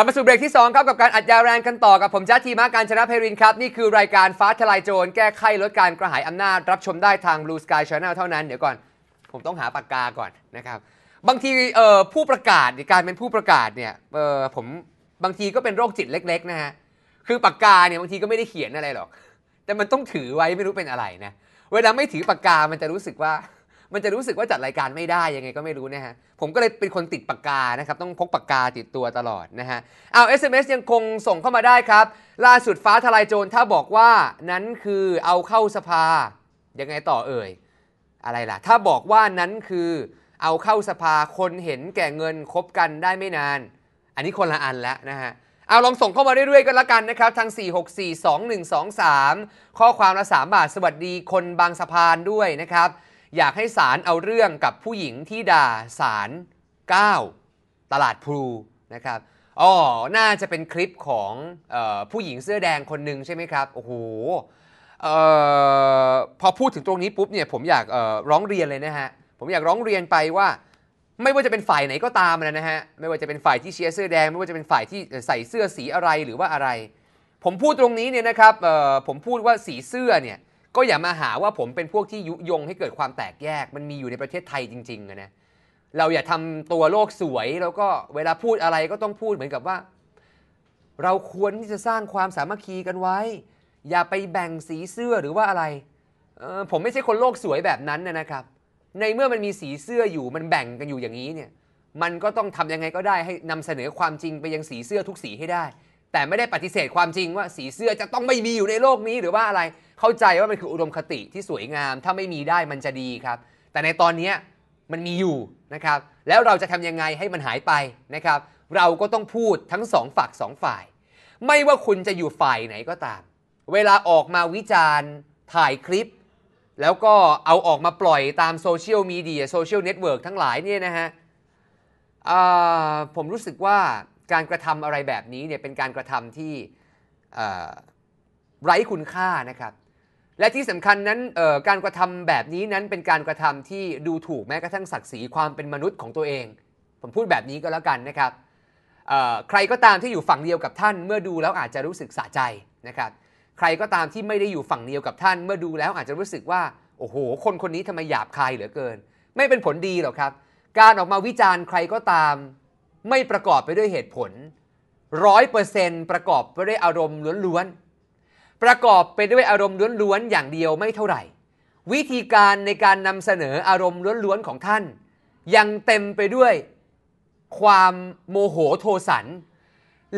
กลับมาสู่เบรกที่2ครับกับการอัดยาแรงกันต่อกับผมจ้าทีมาการชนะเพรินครับ นี่คือรายการฟ้าทลายโจรแก้ไขลดการกระหายอำนาจ รับชมได้ทาง Blue Sky Channel เท่านั้นเดี๋ยวก่อน ผมต้องหาปากกาก่อนนะครับ บางทีผู้ประกาศ การเป็นผู้ประกาศเนี่ยผมบางทีก็เป็นโรคจิตเล็กๆนะฮะ คือปากกาเนี่ย บางทีก็ไม่ได้เขียนอะไรหรอก แต่มันต้องถือไว้ไม่รู้เป็นอะไรนะเวลาไม่ถือปากกามันจะรู้สึกว่ามันจะรู้สึกว่าจัดรายการไม่ได้ยังไงก็ไม่รู้นะฮะ ผมก็เลยเป็นคนติดปากกานะครับ ต้องพกปากกาติดตัวตลอดนะฮะเอา SMS ยังคงส่งเข้ามาได้ครับ ล่าสุดฟ้าทลายโจร ถ้าบอกว่านั้นคือเอาเข้าสภายังไงต่อเอ่ยอะไรล่ะถ้าบอกว่านั้นคือเอาเข้าสภาคนเห็นแก่เงินคบกันได้ไม่นาน อันนี้คนละอันแล้วนะฮะเอาลองส่งเข้ามาเรื่อยๆกันละกันนะครับทาง4642123 ข้อความละ3บาทสวัสดีคนบางสะพานด้วยนะครับอยากให้ศาลเอาเรื่องกับผู้หญิงที่ด่าศาล9ตลาดพลูนะครับอ๋อน่าจะเป็นคลิปของออผู้หญิงเสื้อแดงคนหนึ่งใช่ไหมครับ โอ้โหออพอพูดถึงตรงนี้ปุ๊บเนี่ยผมอยากร้องเรียนเลยนะฮะ ผมอยากร้องเรียนไปว่า ไม่ว่าจะเป็นฝ่ายไหนก็ตามนะฮะ ไม่ว่าจะเป็นฝ่ายที่เชียร์เสื้อแดง ไม่ว่าจะเป็นฝ่ายที่ใส่เสื้อสีอะไรหรือว่าอะไร ผมพูดตรงนี้เนี่ยนะครับผมพูดว่าสีเสื้อเนี่ยก็อย่ามาหาว่าผมเป็นพวกที่ยุยงให้เกิดความแตกแยกมันมีอยู่ในประเทศไทยจริงๆนะ เราอย่าทำตัวโลกสวยแล้วก็เวลาพูดอะไรก็ต้องพูดเหมือนกับว่า เราควรที่จะสร้างความสามัคคีกันไว้ อย่าไปแบ่งสีเสื้อหรือว่าอะไร ผมไม่ใช่คนโลกสวยแบบนั้นนะครับ ในเมื่อมันมีสีเสื้ออยู่มันแบ่งกันอยู่อย่างนี้เนี่ยมันก็ต้องทำยังไงก็ได้ให้นำเสนอความจริงไปยังสีเสื้อทุกสีให้ได้ แต่ไม่ได้ปฏิเสธความจริงว่า สีเสื้อจะต้องไม่มีอยู่ในโลกนี้หรือว่าอะไรเข้าใจว่ามันคืออุดมคติที่สวยงาม ถ้าไม่มีได้มันจะดีครับ แต่ในตอนนี้มันมีอยู่นะครับ แล้วเราจะทำยังไงให้มันหายไปนะครับ เราก็ต้องพูดทั้งสองฝักสองฝ่าย ไม่ว่าคุณจะอยู่ฝ่ายไหนก็ตาม เวลาออกมาวิจารณ์ถ่ายคลิป แล้วก็เอาออกมาปล่อยตามโซเชียลมีเดียโซเชียลเน็ตเวิร์กทั้งหลายเนี่ยนะฮะผมรู้สึกว่าการกระทำอะไรแบบนี้เนี่ยเป็นการกระทำที่ไร้คุณค่านะครับและที่สำคัญนั้นการกระทำแบบนี้นั้นเป็นการกระทำที่ดูถูกแม้กระทั่งศักดิ์ศรีความเป็นมนุษย์ของตัวเอง ผมพูดแบบนี้ก็แล้วกันนะครับ ใครก็ตามที่อยู่ฝั่งเดียวกับท่านเมื่อดูแล้วอาจจะรู้สึกสะใจนะครับใครก็ตามที่ไม่ได้อยู่ฝั่งเดียวกับท่าน เมื่อดูแล้วอาจจะรู้สึกว่า โอ้โห คนคนนี้ทำไมหยาบคายเหลือเกิน ไม่เป็นผลดีหรอกครับ การออกมาวิจารณ์ใครก็ตามไม่ประกอบไปด้วยเหตุผลร้อยเปอร์เซนต์ประกอบไปด้วยอารมณ์ล้วนประกอบไปด้วยอารมณ์ล้วนๆ อย่างเดียวไม่เท่าไหร่ วิธีการในการนำเสนออารมณ์ล้วนๆ ของท่าน ยังเต็มไปด้วย ความโมโหโทสัน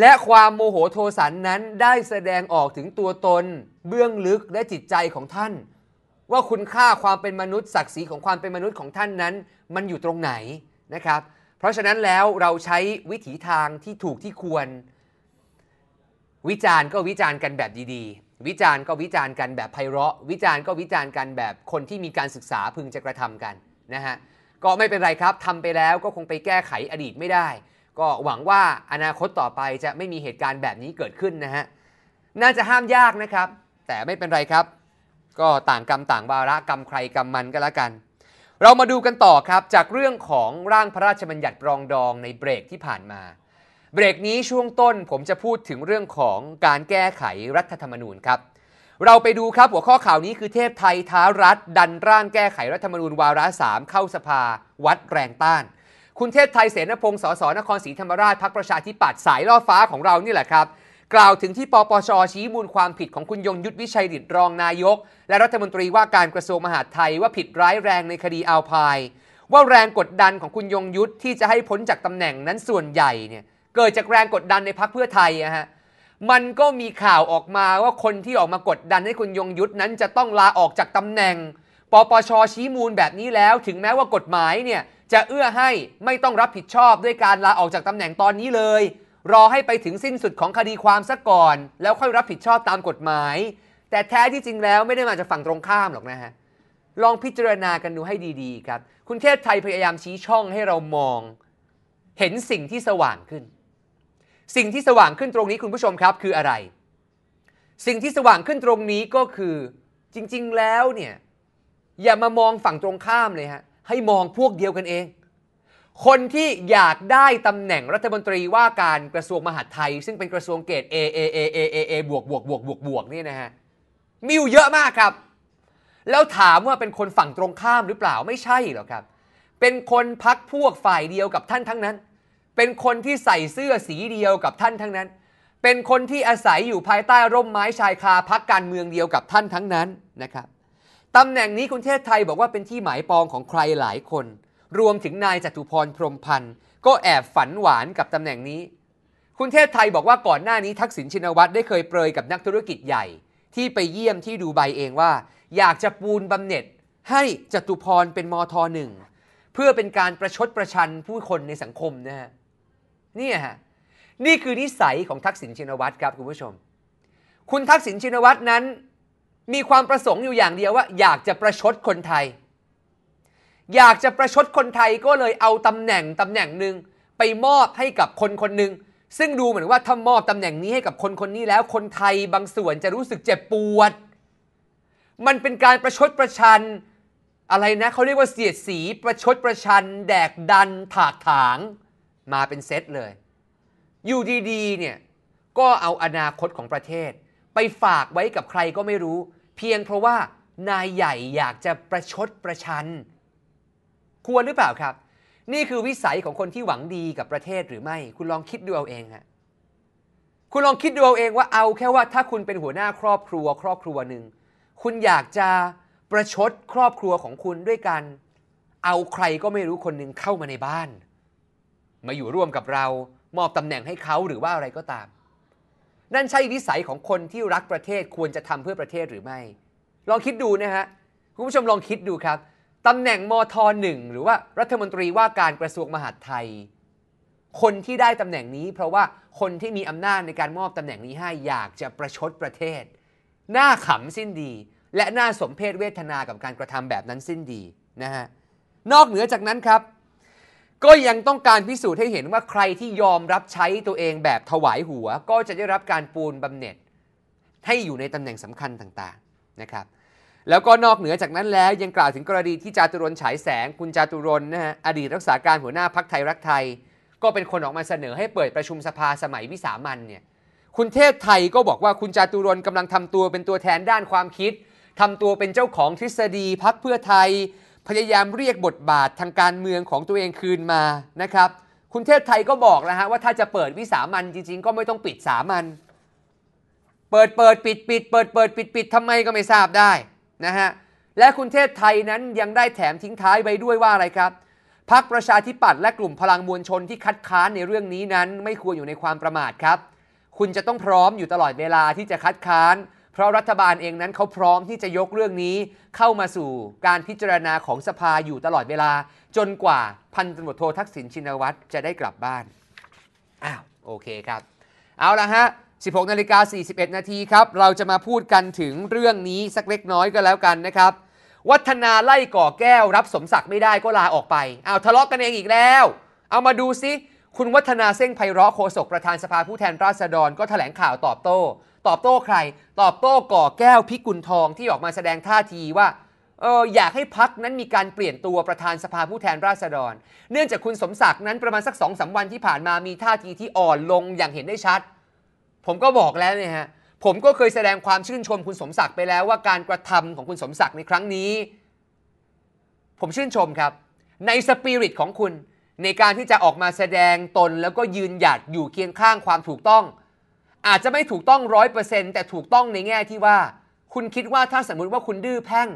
และความโมโหโทสันนั้นได้แสดงออกถึงตัวตน เบื้องลึกและจิตใจของท่าน ว่าคุณค่าความเป็นมนุษย์ศักดิ์ศรีของความเป็นมนุษย์ของท่านนั้น มันอยู่ตรงไหนนะครับ เพราะฉะนั้นแล้วเราใช้วิถีทางที่ถูกที่ควร วิจารณ์ก็วิจารณ์กันแบบดีๆวิจารณ์ก็วิจารณ์กันแบบไพเราะ วิจารณ์ก็วิจารณ์กันแบบคนที่มีการศึกษาพึงจะกระทำกันนะฮะก็ไม่เป็นไรครับทำไปแล้วก็คงไปแก้ไขอดีตไม่ได้ ก็หวังว่าอนาคตต่อไปจะไม่มีเหตุการณ์แบบนี้เกิดขึ้นนะฮะน่าจะห้ามยากนะครับ แต่ไม่เป็นไรครับ ก็ต่างกรรมต่างวาระกรรมใครกรรมมันก็แล้วกัน เรามาดูกันต่อครับจากเรื่องของร่างพระราชบัญญัติปรองดองในเบรกที่ผ่านมาเบรกนี้ช่วงต้นผมจะพูดถึงเรื่องของการแก้ไขรัฐธรรมนูญครับ เราไปดูครับหัวข้อข่าวนี้คือเทพไทยท้ารัฐ ดันร่างแก้ไขรัฐธรรมนูญวาระสามเข้าสภา วัดแรงต้าน คุณเทพไทยเสนพงศ์สสนครศรีธรรมราชพักประชาธิปัตย์สายล่อฟ้าของเรานี่แหละครับ กล่าวถึงที่ปปชชี้มูลความผิดของคุณยงยุทธวิชัยดิตรองนายก และรัฐมนตรีว่าการกระทรวงมหาดไทยว่าผิดร้ายแรงในคดีอาวพายว่าแรงกดดันของคุณยงยุทธที่จะให้พ้นจากตำแหน่งนั้นส่วนใหญ่เนี่ยเกิดจากแรงกดดันในพักเพื่อไทยอะฮะ มันก็มีข่าวออกมาว่าคนที่ออกมากดดันให้คุณยงยุทธนั้นจะต้องลาออกจากตำแหน่ง ปปชชี้มูลแบบนี้แล้ว ถึงแม้ว่ากฎหมายเนี่ยจะเอื้อให้ไม่ต้องรับผิดชอบด้วยการลาออกจากตำแหน่งตอนนี้เลย รอให้ไปถึงสิ้นสุดของคดีความซะก่อน แล้วค่อยรับผิดชอบตามกฎหมาย แต่แท้ที่จริงแล้วไม่ได้มาจากฝั่งตรงข้ามหรอกนะฮะ ลองพิจารณากันดูให้ดีๆครับ คุณเทพไทยพยายามชี้ช่องให้เรามอง เห็นสิ่งที่สว่างขึ้นสิ่งที่สว่างขึ้นตรงนี้คุณผู้ชมครับคืออะไร สิ่งที่สว่างขึ้นตรงนี้ก็คือจริงๆ แล้วเนี่ยอย่ามามองฝั่งตรงข้ามเลยฮะให้มองพวกเดียวกันเอง คนที่อยากได้ตำแหน่งรัฐมนตรีว่าการกระทรวงมหาดไทย ซึ่งเป็นกระทรวงเกรด A A A A A A บวกบวกบวกบวกบวกนี่นะฮะมีอยู่เยอะมากครับ แล้วถามว่าเป็นคนฝั่งตรงข้ามหรือเปล่าไม่ใช่หรอกครับ เป็นคนพักพวกฝ่ายเดียวกับท่านทั้งนั้นเป็นคนที่ใส่เสื้อสีเดียวกับท่านทั้งนั้น เป็นคนที่อาศัยอยู่ภายใต้ร่มไม้ชายคาพักการเมืองเดียวกับท่านทั้งนั้นนะครับ ตำแหน่งนี้คุณเทศไทยบอกว่าเป็นที่หมายปองของใครหลายคน รวมถึงนายจตุพรพรมพันธ์ก็แอบฝันหวานกับตำแหน่งนี้ คุณเทศไทยบอกว่าก่อนหน้านี้ทักษิณชินวัตรได้เคยเปรยกับนักธุรกิจใหญ่ ที่ไปเยี่ยมที่ดูไบเองว่า อยากจะปูนบำเหน็จให้จตุพรเป็นมทหนึ่งเพื่อเป็นการประชดประชันผู้คนในสังคมนะฮะเนี่ยฮะนี่คือนิสัยของทักษิณชินวัตรครับคุณผู้ชม คุณทักษิณชินวัตรนั้น มีความประสงค์อยู่อย่างเดียวว่า อยากจะประชดคนไทย อยากจะประชดคนไทยก็เลยเอาตำแหน่งตำแหน่งหนึ่ง ไปมอบให้กับคนคนหนึ่งซึ่งดูเหมือนว่าถ้ามอบตำแหน่งนี้ให้กับคนคนนี้แล้วคนไทยบางส่วนจะรู้สึกเจ็บปวด มันเป็นการประชดประชันอะไรนะเขาเรียกว่าเสียดสี ประชดประชันแดกดันถากถางมาเป็นเซตเลยอยู่ดีๆเนี่ยก็เอาอนาคตของประเทศ ไปฝากไว้กับใครก็ไม่รู้ เพียงเพราะว่านายใหญ่อยากจะประชดประชันควรหรือเปล่าครับ นี่คือวิสัยของคนที่หวังดีกับประเทศหรือไม่ คุณลองคิดดูเอาเองฮะคุณลองคิดดูเอาเองว่าเอาแค่ว่าถ้าคุณเป็นหัวหน้าครอบครัว ครอบครัวหนึ่งคุณอยากจะประชดครอบครัวของคุณด้วยกันเอาใครก็ไม่รู้คนหนึ่งเข้ามาในบ้านมาอยู่ร่วมกับเรามอบตำแหน่งให้เขาหรือว่าอะไรก็ตาม นั่นใช่วิสัยของคนที่รักประเทศควรจะทำเพื่อประเทศหรือไม่ ลองคิดดูนะฮะคุณผู้ชมลองคิดดูครับตำแหน่งมทหนึ่งหรือว่ารัฐมนตรีว่าการกระทรวงมหาดไทย คนที่ได้ตำแหน่งนี้ เพราะว่าคนที่มีอำนาจในการมอบตำแหน่งนี้ให้อยากจะประชดประเทศหน้าขำสิ้นดี และหน้าสมเพศเวทนากับการกระทำแบบนั้นสิ้นดีนะฮะนอกเหนือจากนั้นครับก็ยังต้องการพิสูจน์ให้เห็นว่าใครที่ยอมรับใช้ตัวเองแบบถวายหัว ก็จะได้รับการปูนบำเหน็จ ให้อยู่ในตำแหน่งสำคัญต่างๆนะครับแล้วก็นอกเหนือจากนั้นแล้วยังกล่าวถึงกรณีที่จาตุรนฉายแสง คุณจาตุรนนะฮะอดีตรักษาการหัวหน้าพักไทยรักไทย ก็เป็นคนออกมาเสนอให้เปิดประชุมสภาสมัยวิสามันเนี่ยคุณเทพไทยก็บอกว่าคุณจาตุรนกำลังทำตัวเป็นตัวแทนด้านความคิด ทำตัวเป็นเจ้าของทฤษฎีพักเพื่อไทยพยายามเรียกบทบาททางการเมืองของตัวเองคืนมานะครับ คุณเทพไทยก็บอกแล้วฮะว่าถ้าจะเปิดวิสามันจริงๆ ก็ไม่ต้องปิดสามัน เปิดเปิดปิดปิด เปิดเปิดปิดปิดทำไมก็ไม่ทราบได้นะฮะ และคุณเทพไทยนั้นยังได้แถมทิ้งท้ายไปด้วยว่าอะไรครับ พักประชาธิปัตย์และกลุ่มพลังมวลชนที่คัดค้านในเรื่องนี้นั้น ไม่ควรอยู่ในความประมาทครับ คุณจะต้องพร้อมอยู่ตลอดเวลาที่จะคัดค้านเพราะรัฐบาลเองนั้นเขาพร้อมที่จะยกเรื่องนี้เข้ามาสู่การพิจารณาของสภาอยู่ตลอดเวลาจนกว่าพันตำรวจโททักษิณชินวัตรจะได้กลับบ้าน อ้าว โอเคครับ เอาละฮะ 16 นาฬิกา41 นาทีครับ เราจะมาพูดกันถึงเรื่องนี้สักเล็กน้อยก็แล้วกันนะครับ วัฒนาไล่ก่อแก้วรับสมศักดิ์ไม่ได้ก็ลาออกไปเอาทะเลาะกกันเองอีกแล้ว เอามาดูซิ คุณวัฒนาเส้งไพร้อโคศกประธานสภาผู้แทนราษฎรก็แถลงข่าวตอบโต้ตอบโต้ใคร ตอบโต้ก่อแก้วพิกุลทองที่ออกมาแสดงท่าทีว่าเอออยากให้พักนั้นมีการเปลี่ยนตัวประธานสภาผู้แทนราษฎร เนื่องจากคุณสมศักดิ์นั้นประมาณสักสองสาวันที่ผ่านมามีท่าทีที่อ่อนลงอย่างเห็นได้ชัด ผมก็บอกแล้วเนี่ยฮะผมก็เคยแสดงความชื่นชมคุณสมศักดิ์ไปแล้วว่าการกระทำของคุณสมศักดิ์ในครั้งนี้ ผมชื่นชมครับ ในสปิริตของคุณ ในการที่จะออกมาแสดงตนแล้วก็ยืนหยัดอยู่เคียงข้างความถูกต้องอาจจะไม่ถูกต้องร้อยเปอร์เซ็นต์แต่ถูกต้องในแง่ที่ว่า คุณคิดว่าถ้าสมมุติว่าคุณดื้อแพ่ง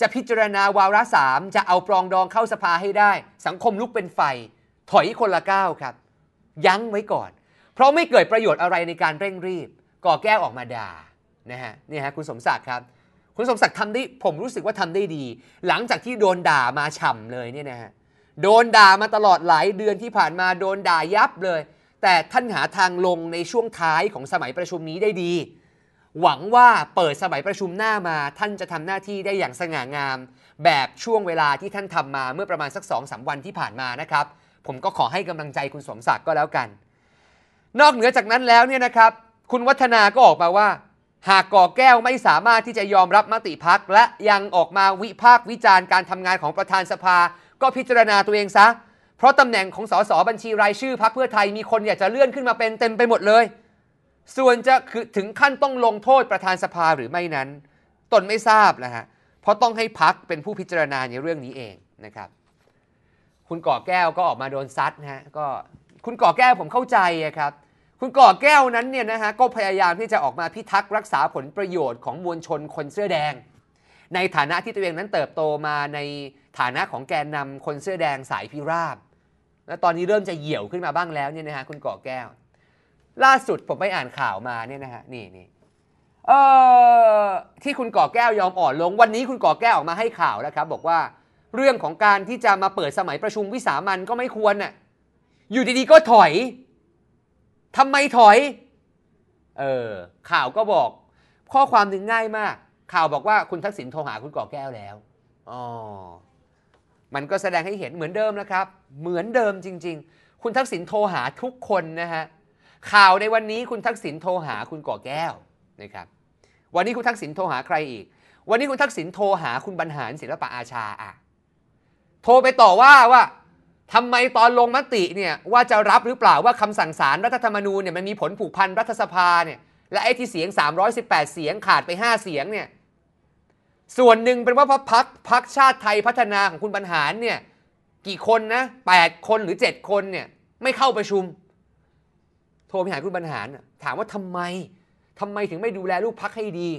จะพิจารณาวาระสาม จะเอาปรองดองเข้าสภาให้ได้ สังคมลุกเป็นไฟ ถอยคนละก้าวครับ ยั้งไว้ก่อน เพราะไม่เกิดประโยชน์อะไรในการเร่งรีบ ก่อแก้ออกมาด่านะฮะนี่ฮะคุณสมศักดิ์ครับ คุณสมศักดิ์ทำได้ผมรู้สึกว่าทำได้ดี หลังจากที่โดนด่ามาฉ่าเลยเนี่ยนะฮะโดนด่ามาตลอดหลายเดือนที่ผ่านมาโดนด่ายับเลยแต่ท่านหาทางลงในช่วงท้ายของสมัยประชุมนี้ได้ดี หวังว่าเปิดสมัยประชุมหน้ามาท่านจะทำหน้าที่ได้อย่างสง่างาม แบบช่วงเวลาที่ท่านทำมาเมื่อประมาณสักสองสาวันที่ผ่านมานะครับ ผมก็ขอให้กำลังใจคุณสมศักดิ์ก็แล้วกัน นอกเหนือจากนั้นแล้วเนี่ยนะครับคุณวัฒนาก็ออกมาว่า หากก่อแก้วไม่สามารถที่จะยอมรับมติพักและยังออกมาวิพากษ์วิจารณ์การทำงานของประธานสภา ก็พิจารณาตัวเองซะเพราะตำแหน่งของสสบัญชีรายชื่อ พักเพื่อไทยมีคนอยากจะเลื่อนขึ้นมาเป็นเต็มไปหมดเลย ส่วนจะคือถึงขั้นต้องลงโทษประธานสภาหรือไม่นั้น ตนไม่ทราบ นะฮะ เพราะต้องให้พักเป็นผู้พิจารณาในเรื่องนี้เองนะครับ คุณก่อแก้วก็ออกมาโดนซัดนะฮะก็คุณก่อแก้วผมเข้าใจครับ คุณก่อแก้วนั้นเนี่ยนะฮะก็พยายามที่จะออกมาพิทักษ์รักษาผลประโยชน์ของมวลชนคนเสื้อแดง ในฐานะที่ตัวเองนั้นเติบโตมาในฐานะของแกนนำคนเสื้อแดงสายพิราบ และตอนนี้เริ่มจะเหี่ยวขึ้นมาบ้างแล้วเนี่ยนะฮะคุณก่อแก้ว ล่าสุดผมไปอ่านข่าวมาเนี่ยนะฮะนี่นี่เอ่อที่คุณก่อแก้วยอมอ่อนลงวันนี้คุณก่อแก้วออกมาให้ข่าวแล้วครับบอกว่าเรื่องของการที่จะมาเปิดสมัยประชุมวิสามันก็ไม่ควรน่ะอยู่ดีๆ ก็ถอยทำไมถอยเออข่าวก็บอก ข้อความหนึ่งง่ายมาก ข่าวบอกว่าคุณทักษิณโทรหาคุณก่อแก้วแล้วอ๋อมันก็แสดงให้เห็นเหมือนเดิมนะครับ เหมือนเดิมจริงๆ คุณทักษิณโทรหาทุกคนนะฮะข่าวในวันนี้คุณทักษิณโทรหาคุณก่อแก้วนะครับ วันนี้คุณทักษิณโทรหาใครอีก วันนี้คุณทักษิณโทรหาคุณบรรหารศิลปะอาชาอ่ะโทรไปต่อว่าว่าทำไมตอนลงมติเนี่ยว่าจะรับหรือเปล่าว่าคำสั่งสารรัฐธรรมนูญเนี่ยมันมีผลผูกพันรัฐสภาเนี่ยและไอ้ที่เสียง 318 เสียงขาดไป 5 เสียงเนี่ยส่วนหนึ่งเป็นว่าพรรคพักพักชาติไทยพัฒนาของคุณบรรหารเนี่ยกี่คนนะแปดคนหรือเจ็ดคนเนี่ยไม่เข้าประชุม โทรไปหาคุณบรรหารถามว่าทำไม ทำไมถึงไม่ดูแลลูกพักให้ดี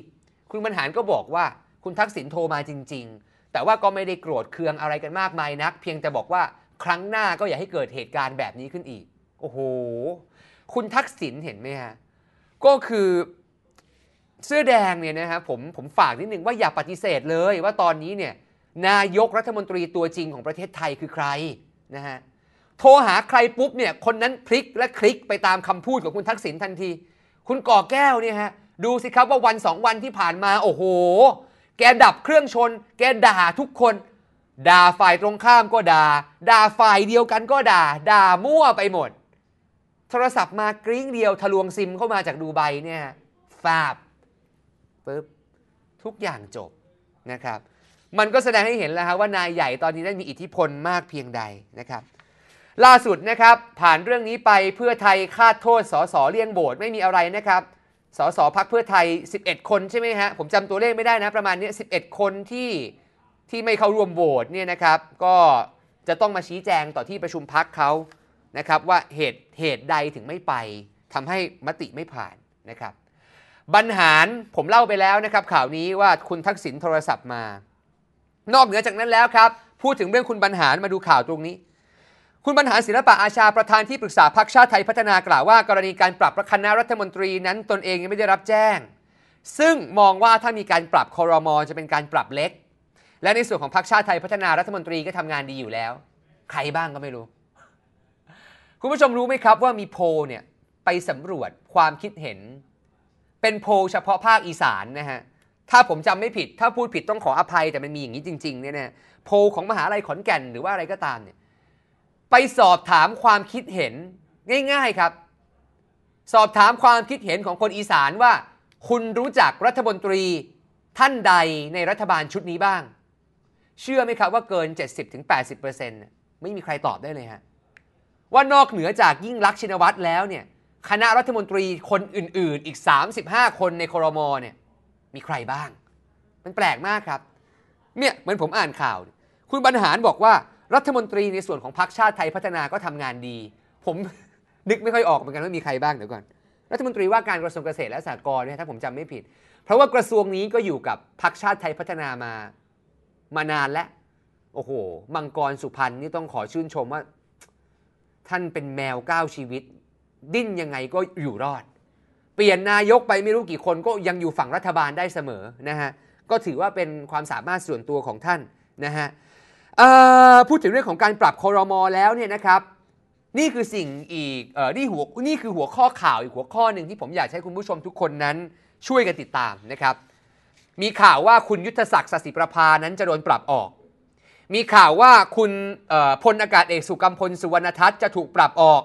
คุณบรรหารก็บอกว่า คุณทักษิณโทรมาจริง ๆ แต่ว่าก็ไม่ได้โกรธเคืองอะไรกันมากมายนัก เพียงแต่บอกว่าครั้งหน้าก็อย่าให้เกิดเหตุการณ์แบบนี้ขึ้นอีก โอ้โห คุณทักษิณเห็นไหมฮะก็คือเสื้อแดงเนี่ยนะครับผมผมฝากนิดนึงว่าอย่าปฏิเสธเลยว่าตอนนี้เนี่ยนายกรัฐมนตรีตัวจริงของประเทศไทยคือใครนะฮะโทรหาใครปุ๊บเนี่ยคนนั้นพลิกและคลิกไปตามคำพูดของคุณทักษิณทันที คุณก่อแก้วเนี่ยฮะดูสิครับว่าวันสองวันที่ผ่านมาโอ้โห แกดับเครื่องชน แกด่าทุกคน ด่าฝ่ายตรงข้ามก็ด่า ด่าฝ่ายเดียวกันก็ด่า ด่ามั่วไปหมด โทรศัพท์มากริ้งเดียวทะลวงซิมเข้ามาจากดูไบเนี่ยฟาบปุ๊บทุกอย่างจบนะครับ มันก็แสดงให้เห็นแล้วครับว่านายใหญ่ตอนนี้ได้มีอิทธิพลมากเพียงใดนะครับ ล่าสุดนะครับผ่านเรื่องนี้ไปเพื่อไทยคาดโทษสสเลี่ยงโบสไม่มีอะไรนะครับสสพักเพื่อไทย 11 คนใช่ไหมฮะผมจำตัวเลขไม่ได้นะ ประมาณนี้11 คนที่ที่ไม่เข้าร่วมโหวตเนี่ยนะครับ ก็จะต้องมาชี้แจงต่อที่ประชุมพักเขานะครับ ว่าเหตุเหตุใดถึงไม่ไป ทำให้มติไม่ผ่านนะครับบรรหารผมเล่าไปแล้วนะครับข่าวนี้ว่าคุณทักษิณโทรศัพท์มา นอกเหนือจากนั้นแล้วครับพูดถึงเรื่องคุณบรรหารมาดูข่าวตรงนี้ คุณบรรหารศิลปะอาชาประธานที่ปรึกษาพรรคชาติไทยพัฒนากล่าวว่ากรณีการปรับคณะรัฐมนตรีนั้นตนเองยังไม่ได้รับแจ้ง ซึ่งมองว่าถ้ามีการปรับคอรมอจะเป็นการปรับเล็ก และในส่วนของพรรคชาติไทยพัฒนารัฐมนตรีก็ทำงานดีอยู่แล้ว ใครบ้างก็ไม่รู้ คุณผู้ชมรู้ไหมครับว่ามีโพเนี่ยไปสำรวจความคิดเห็นเป็นโพลเฉพาะภาคอีสานนะฮะ ถ้าผมจำไม่ผิด ถ้าพูดผิดต้องขออภัย แต่มันมีอย่างนี้จริงๆเนี่ยนะ โพลของมหาลัยขอนแก่นหรือว่าอะไรก็ตามเนี่ย ไปสอบถามความคิดเห็นง่ายๆครับ สอบถามความคิดเห็นของคนอีสานว่า คุณรู้จักรัฐมนตรีท่านใดในรัฐบาลชุดนี้บ้าง เชื่อไหมครับว่าเกิน 70-80%ไม่มีใครตอบได้เลยฮะ ว่านอกเหนือจากยิ่งรักชินวัตรแล้วเนี่ยคณะรัฐมนตรีคนอื่นๆ อีก 35 คนในครมเนี่ยมีใครบ้าง มันแปลกมากครับเนี่ยเหมือนผมอ่านข่าว คุณบรรหารบอกว่ารัฐมนตรีในส่วนของพรรคชาติไทยพัฒนาก็ทำงานดี ผมนึกไม่ค่อยออกเหมือนกันว่ามีใครบ้างเดี๋ยวก่อน รัฐมนตรีว่าการกระทรวงเกษตรและสหกรณ์นะถ้าผมจำไม่ผิด เพราะว่ากระทรวงนี้ก็อยู่กับพรรคชาติไทยพัฒนามามานานแล้วโอ้โหมังกรสุพรรณนี่ต้องขอชื่นชมว่า ท่านเป็นแมวก้าวชีวิตดิ้นยังไงก็อยู่รอด เปลี่ยนนายกไปไม่รู้กี่คนก็ยังอยู่ฝั่งรัฐบาลได้เสมอนะฮะ ก็ถือว่าเป็นความสามารถส่วนตัวของท่านนะฮะพูดถึงเรื่องของการปรับคอรมอแล้วเนี่ยนะครับ นี่คือสิ่งอีกอนี่หัวนี่คือหัวข้อข่าวอีกหัวข้อหนึ่งที่ผมอยากให้คุณผู้ชมทุกคนนั้นช่วยกันติดตามนะครับ มีข่าวว่าคุณยุทธศักดิ์สศิประภานั้นจะโดนปรับออก มีข่าวว่าคุณพลอากาศเอกสุกัมพลสุวรรณทัศน์จะถูกปรับออก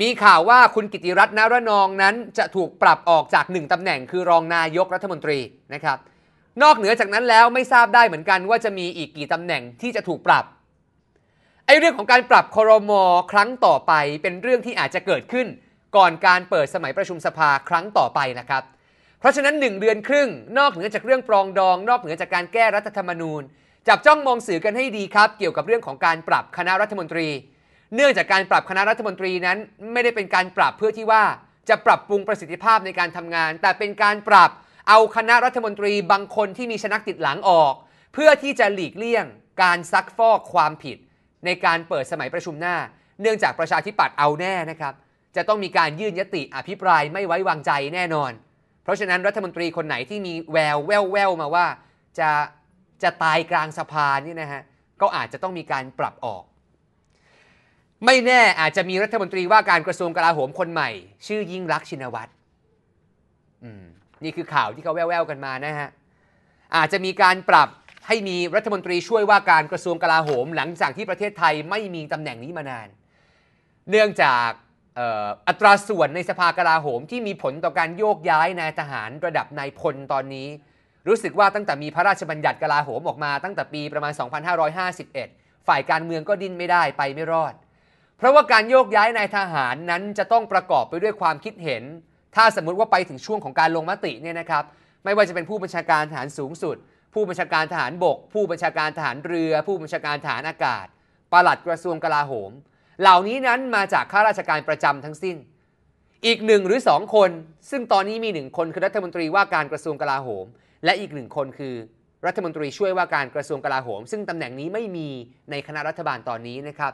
มีข่าวว่าคุณกิติรัตน์นรนองนั้นจะถูกปรับออกจากหนึ่งตำแหน่งคือรองนายกรัฐมนตรีนะครับนอกเหนือจากนั้นแล้วไม่ทราบได้เหมือนกัน ว่าจะมีอีกกี่ตำแหน่งที่จะถูกปรับไอ้เรื่องของการปรับคอรมอครั้งต่อไป เป็นเรื่องที่อาจจะเกิดขึ้น ก่อนการเปิดสมัยประชุมสภาครั้งต่อไปนะครับ เพราะฉะนั้น 1เดือนครึ่งนอกเหนือจากเรื่องปรองดอง นอกเหนือจากการแก้รัฐธรรมนูญจับจ้องมองสื่อกันให้ดีครับเกี่ยวกับเรื่องของการปรับคณะรัฐมนตรีเนื่องจากการปรับคณะรัฐมนตรีนั้นไม่ได้เป็นการปรับเพื่อที่ว่าจะปรับปรุงประสิทธิภาพในการทำงาน แต่เป็นการปรับเอาคณะรัฐมนตรีบางคนที่มีชนักติดหลังออก เพื่อที่จะหลีกเลี่ยงการซักฟอกความผิดในการเปิดสมัยประชุมหน้า เนื่องจากประชาธิปัตย์เอาแน่นะครับจะต้องมีการยื่นยติอภิปรายไม่ไว้วางใจแน่นอน เพราะฉะนั้นรัฐมนตรีคนไหนที่มีแววแววแววมาว่าจะจะตายกลางสภานี่นะฮะก็อาจจะต้องมีการปรับออกไม่แน่อาจจะมีรัฐมนตรีว่าการกระทรวงกลาโหมคนใหม่ ชื่อยิ่งรักชินวัตรนี่คือข่าวที่เขาแว่วๆกันมานะฮะ อาจจะมีการปรับให้มีรัฐมนตรีช่วยว่าการกระทรวงกลาโหม หลังจากที่ประเทศไทยไม่มีตำแหน่งนี้มานาน เนื่องจากอัตราส่วนในสภากลาโหมที่มีผลต่อการโยกย้ายนายทหารระดับนายพลตอนนี้ รู้สึกว่าตั้งแต่มีพระราชบัญญัติกลาโหมออกมา ตั้งแต่ปีประมาณ 2551 ฝ่ายการเมืองก็ดิ้นไม่ได้ไปไม่รอดเพราะว่าการโยกย้ายนายทหารนั้นจะต้องประกอบไปด้วยความคิดเห็น ถ้าสมมุติว่าไปถึงช่วงของการลงมติเนี่ยนะครับ ไม่ว่าจะเป็นผู้บัญชาการทหารสูงสุด ผู้บัญชาการทหารบก ผู้บัญชาการทหารเรือ ผู้บัญชาการทหารอากาศ ปลัดกระทรวงกลาโหม เหล่านี้นั้นมาจากข้าราชการประจำทั้งสิ้น อีกหนึ่งหรือสองคน ซึ่งตอนนี้มีหนึ่งคนคือรัฐมนตรีว่าการกระทรวงกลาโหม และอีกหนึ่งคนคือ รัฐมนตรีช่วยว่าการกระทรวงกลาโหม ซึ่งตำแหน่งนี้ไม่มีในคณะรัฐบาลตอนนี้นะครับ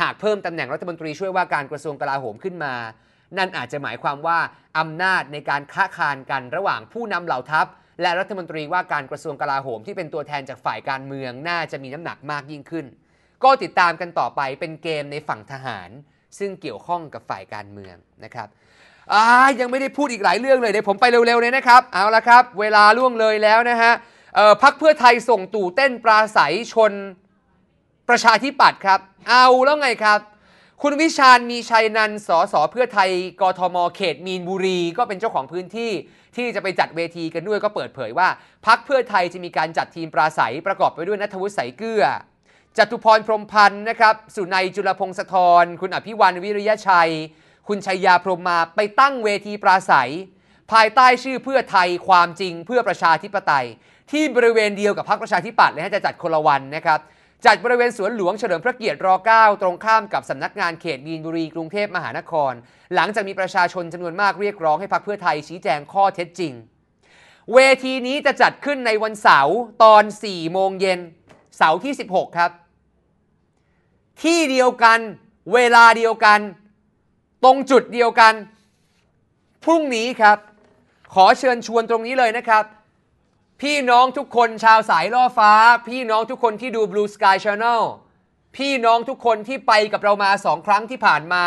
หากเพิ่มตำแหน่งรัฐมนตรีช่วยว่าการกระทรวงกลาโหมขึ้นมา นั่นอาจจะหมายความว่าอำนาจในการค้าคานกันระหว่างผู้นำเหล่าทัพ และรัฐมนตรีว่าการกระทรวงกลาโหมที่เป็นตัวแทนจากฝ่ายการเมืองน่าจะมีน้ำหนักมากยิ่งขึ้น ก็ติดตามกันต่อไปเป็นเกมในฝั่งทหาร ซึ่งเกี่ยวข้องกับฝ่ายการเมืองนะครับยังไม่ได้พูดอีกหลายเรื่องเลยเดี๋ยวผมไปเร็วๆเลยนะครับ เอาละครับเวลาล่วงเลยแล้วนะฮะพักเพื่อไทยส่งตู่เต้นปราศัยชนประชาธิปัตย์ครับเอาแล้วไงครับ คุณวิชาญมีชัยนันสอสอเพื่อไทยกทม เขต มีนบุรี ก็เป็นเจ้าของพื้นที่ที่จะไปจัดเวทีกันด้วย ก็เปิดเผยว่าพักเพื่อไทยจะมีการจัดทีมปราศัย ประกอบไปด้วยนัทวุฒิสายเกลือจตุพรพรมพันธ์นะครับ สุนัยจุลพงศธรคุณอภิวันวิริยชัย คุณชัยยาพรมมา ไปตั้งเวทีปราศัย ภายใต้ชื่อเพื่อไทยความจริงเพื่อประชาธิปไตย ที่บริเวณเดียวกับพักประชาธิปัตย์เลยฮะจะจัดคนละวันนะครับจัดบริเวณสวนหลวงเฉลิมพระเกียรติร9ตรงข้ามกับสำนักงานเขตมีนบุรีกรุงเทพมหานคร หลังจากมีประชาชนจำนวนมากเรียกร้องให้พรรคเพื่อไทยชี้แจงข้อเท็จจริง เวทีนี้จะจัดขึ้นในวันเสาร์ตอน 4 โมงเย็นเสาร์ที่ 16 ครับ ที่เดียวกันเวลาเดียวกันตรงจุดเดียวกัน พรุ่งนี้ครับ ขอเชิญชวนตรงนี้เลยนะครับพี่น้องทุกคนชาวสายล่อฟ้า พี่น้องทุกคนที่ดู Blue Sky Channel พี่น้องทุกคนที่ไปกับเรามาสองครั้งที่ผ่านมา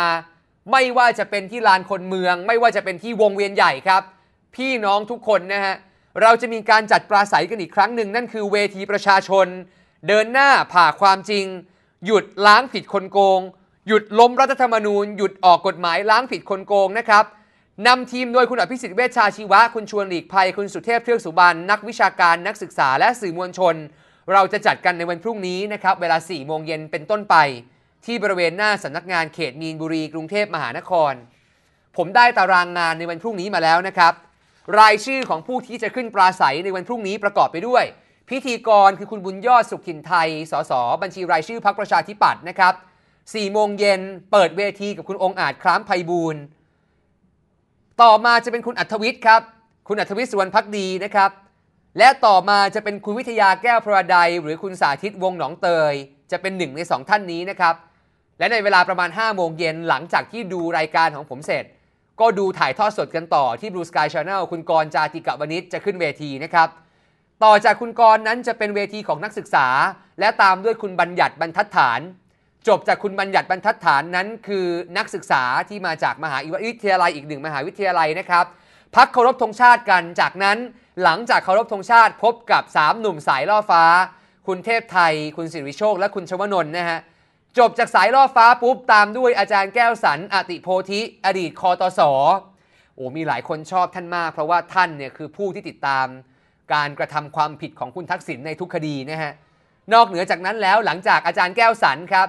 ไม่ว่าจะเป็นที่ลานคนเมือง ไม่ว่าจะเป็นที่วงเวียนใหญ่ครับ พี่น้องทุกคนนะฮะเราจะมีการจัดปราศัยกันอีกครั้งหนึ่งนั่นคือเวทีประชาชน เดินหน้าผ่าความจริง หยุดล้างผิดคนโกง หยุดล้มรัฐธรรมนูญหยุดออกกฎหมายล้างผิดคนโกงนะครับนำทีมโดยคุณอภิสิทธิ์เวชชาชีวะ คุณชวนหลีกภัย คุณสุเทพเทือกสุบรรนักวิชาการนักศึกษาและสื่อมวลชน เราจะจัดกันในวันพรุ่งนี้นะครับ เวลา 4 โมงเย็นเป็นต้นไป ที่บริเวณหน้าสำนักงานเขตมีนบุรีกรุงเทพมหานคร ผมได้ตารางงานในวันพรุ่งนี้มาแล้วนะครับ รายชื่อของผู้ที่จะขึ้นปราศัยในวันพรุ่งนี้ประกอบไปด้วย พิธีกรคือคุณบุญยอดสุขขินไทยสสบัญชีรายชื่อพรรคประชาธิปัตย์นะครับ4โมงเย็นเปิดเวทีกับคุณองค์อาจคล้ามไพบูลต่อมาจะเป็นคุณอัธวิทย์ครับ คุณอัธวิทย์สุวรรณพักดีนะครับ และต่อมาจะเป็นคุณวิทยาแก้วพระดายหรือคุณสาธิตวงหนองเตย จะเป็นหนึ่งในสองท่านนี้นะครับ และในเวลาประมาณ 5 โมงเย็น หลังจากที่ดูรายการของผมเสร็จ ก็ดูถ่ายทอดสดกันต่อที่ Blue Sky Channel คุณกรจาติกาวณิชจะขึ้นเวทีนะครับ ต่อจากคุณกรนั้นจะเป็นเวทีของนักศึกษา และตามด้วยคุณบัญญัติบรรทัดฐานจบจากคุณบัญญัติบรรทัดฐาน นั้นคือนักศึกษาที่มาจากมหาวิทยาลัยอีกหนึ่งมหาวิทยาลัยนะครับ พักเคารพธงชาติกันจากนั้นหลังจากเคารพธงชาติพบกับ 3 หนุ่มสายล่อฟ้า คุณเทพไทย คุณสิริโชคและคุณชวนนท์นะฮะจบจากสายล่อฟ้าปุ๊บตามด้วยอาจารย์แก้วสันอติโพธิอดีตคอตสอโอ้ มีหลายคนชอบท่านมาก เพราะว่าท่านเนี่ยคือผู้ที่ติดตาม การกระทำความผิดของคุณทักษิณในทุกคดีนะฮะนอกเหนือจากนั้นแล้วหลังจากอาจารย์แก้วสันครับ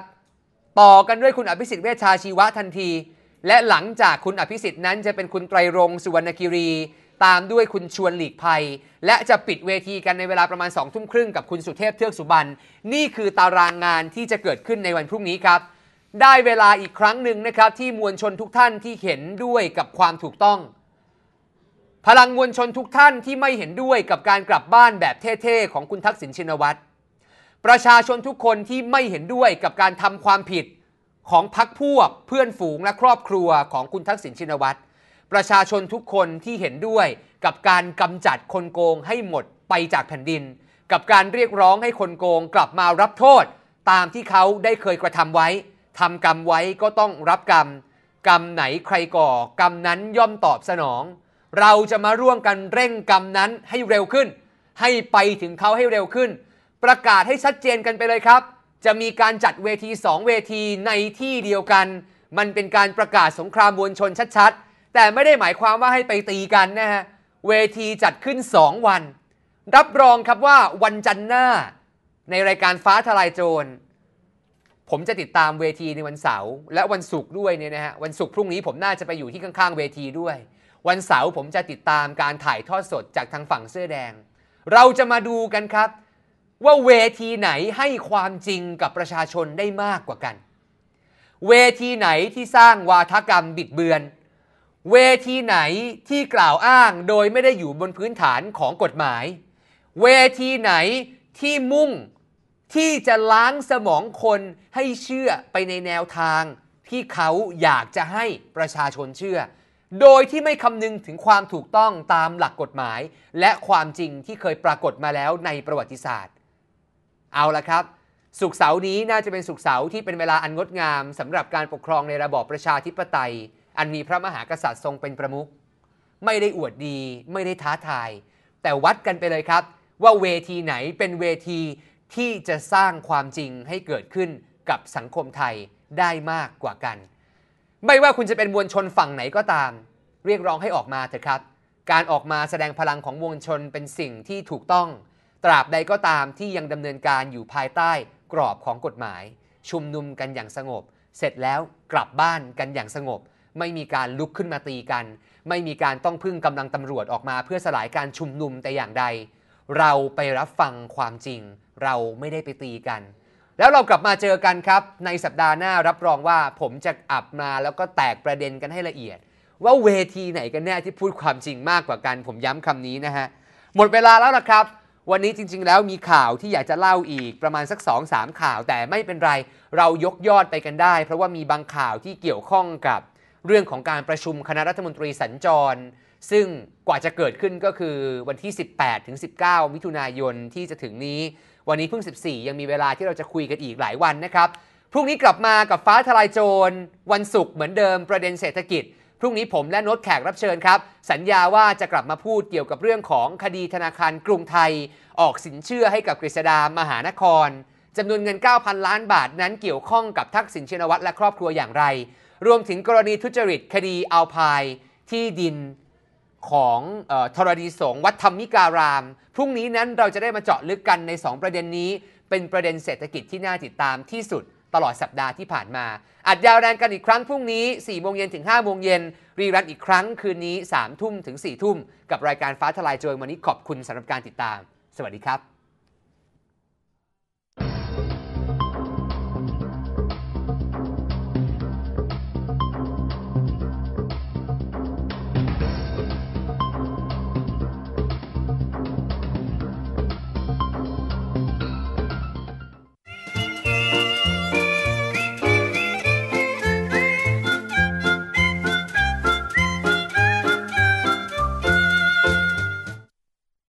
ต่อกันด้วยคุณอภิสิทธิ์เวชาชีวะทันที และหลังจากคุณอภิสิทธิ์นั้นจะเป็นคุณไตรรงสุวรรณคีรี ตามด้วยคุณชวนหลีกภัย และจะปิดเวทีกันในเวลาประมาณ2องทุ่มครึ่งกับคุณสุเทพเทือกสุบรรณนี่คือตารางงานที่จะเกิดขึ้นในวันพรุ่งนี้ครับ ได้เวลาอีกครั้งหนึ่งนะครับที่มวลชนทุกท่านที่เห็นด้วยกับความถูกต้อง พลังมวลชนทุกท่านที่ไม่เห็นด้วยกับการกลับบ้านแบบเท่ๆของคุณทักษิณชินวัตรประชาชนทุกคนที่ไม่เห็นด้วยกับการทำความผิดของพักพวกเพื่อนฝูงและครอบครัวของคุณทักษิณชินวัตรประชาชนทุกคนที่เห็นด้วยกับการกำจัดคนโกงให้หมดไปจากแผ่นดิน กับการเรียกร้องให้คนโกงกลับมารับโทษตามที่เขาได้เคยกระทำไว้ ทำกรรมไว้ก็ต้องรับกรรม กรรมไหนใครก่อกรรมนั้นย่อมตอบสนอง เราจะมาร่วมกันเร่งกรรมนั้นให้เร็วขึ้น ให้ไปถึงเขาให้เร็วขึ้นประกาศให้ชัดเจนกันไปเลยครับ จะมีการจัดเวที 2 เวทีในที่เดียวกัน มันเป็นการประกาศสงครามมวลชนชัดๆ แต่ไม่ได้หมายความว่าให้ไปตีกันนะฮะ เวทีจัดขึ้น 2 วัน รับรองครับว่าวันจันทร์หน้า ในรายการฟ้าทลายโจร ผมจะติดตามเวทีในวันเสาร์และวันศุกร์ด้วยเนี่ยนะฮะ วันศุกร์พรุ่งนี้ผมน่าจะไปอยู่ที่ข้างๆเวทีด้วย วันเสาร์ผมจะติดตามการถ่ายทอดสดจากทางฝั่งเสื้อแดง เราจะมาดูกันครับว่าเวทีไหนให้ความจริงกับประชาชนได้มากกว่ากัน เวทีไหนที่สร้างวาทกรรมบิดเบือน เวทีไหนที่กล่าวอ้างโดยไม่ได้อยู่บนพื้นฐานของกฎหมาย เวทีไหนที่มุ่งที่จะล้างสมองคนให้เชื่อไปในแนวทาง ที่เขาอยากจะให้ประชาชนเชื่อ โดยที่ไม่คำนึงถึงความถูกต้องตามหลักกฎหมาย และความจริงที่เคยปรากฏมาแล้วในประวัติศาสตร์เอาละครับ สุขเสาร์นี้น่าจะเป็นสุขเสาร์ที่เป็นเวลาอันงดงามสำหรับการปกครองในระบอบประชาธิปไตย อันมีพระมหากษัตริย์ทรงเป็นประมุขไม่ได้อวดดีไม่ได้ท้าทาย แต่วัดกันไปเลยครับ ว่าเวทีไหนเป็นเวทีที่จะสร้างความจริงให้เกิดขึ้นกับสังคมไทยได้มากกว่ากัน ไม่ว่าคุณจะเป็นมวลชนฝั่งไหนก็ตาม เรียกร้องให้ออกมาเถอะครับ การออกมาแสดงพลังของมวลชนเป็นสิ่งที่ถูกต้องตราบใดก็ตามที่ยังดำเนินการอยู่ภายใต้ กรอบของกฎหมาย ชุมนุมกันอย่างสงบ เสร็จแล้วกลับบ้านกันอย่างสงบ ไม่มีการลุกขึ้นมาตีกัน ไม่มีการต้องพึ่งกำลังตำรวจออกมา เพื่อสลายการชุมนุมแต่อย่างใดเราไปรับฟังความจริง เราไม่ได้ไปตีกัน แล้วเรากลับมาเจอกันครับ ในสัปดาห์หน้ารับรองว่าผมจะอับมาแล้วก็แตกประเด็นกันให้ละเอียด ว่าเวทีไหนกันแน่ที่พูดความจริงมากกว่ากันผมย้ำคำนี้นะฮะหมดเวลาแล้วนะครับวันนี้จริงๆ แล้วมีข่าวที่อยากจะเล่าอีกประมาณสัก2อสามข่าว แต่ไม่เป็นไรเรายกยอดไปกันได้ เพราะว่ามีบางข่าวที่เกี่ยวข้องกับเรื่องของการประชุมคณะรัฐมนตรีสัญจร ซึ่งกว่าจะเกิดขึ้นก็คือวันที่ 18ถึง19มิถุนายนที่จะถึงนี้ วันนี้เพิ่ง 14 ยังมีเวลาที่เราจะคุยกันอีกหลายวันนะครับพรุ่งนี้กลับมากับฟ้าทลายโจร วันศุกร์เหมือนเดิมประเด็นเศรษฐกิจพรุ่งนี้ผมและโน้ตแขกรับเชิญครับ สัญญาว่าจะกลับมาพูดเกี่ยวกับเรื่องของคดีธนาคารกรุงไทย ออกสินเชื่อให้กับกฤษดามหานครจำนวนเงิน 9,000 ล้านบาทนั้นเกี่ยวข้องกับทักษิณชินวัตรและครอบครัวอย่างไร รวมถึงกรณีทุจริตคดีอัลพายที่ดินของธรณีสงวัดธรรมิการาม พรุ่งนี้นั้นเราจะได้มาเจาะลึกกันใน2ประเด็นนี้เป็นประเด็นเศรษฐกิจที่น่าติดตามที่สุดตลอดสัปดาห์ที่ผ่านมา อัดยาวแรงกันอีกครั้งพรุ่งนี้4โมงเย็นถึง5โมงเย็น รีรันอีกครั้งคืนนี้3ทุ่มถึง4ทุ่มกับรายการฟ้าทลายโจรวันนี้ ขอบคุณสำหรับการติดตาม สวัสดีครับ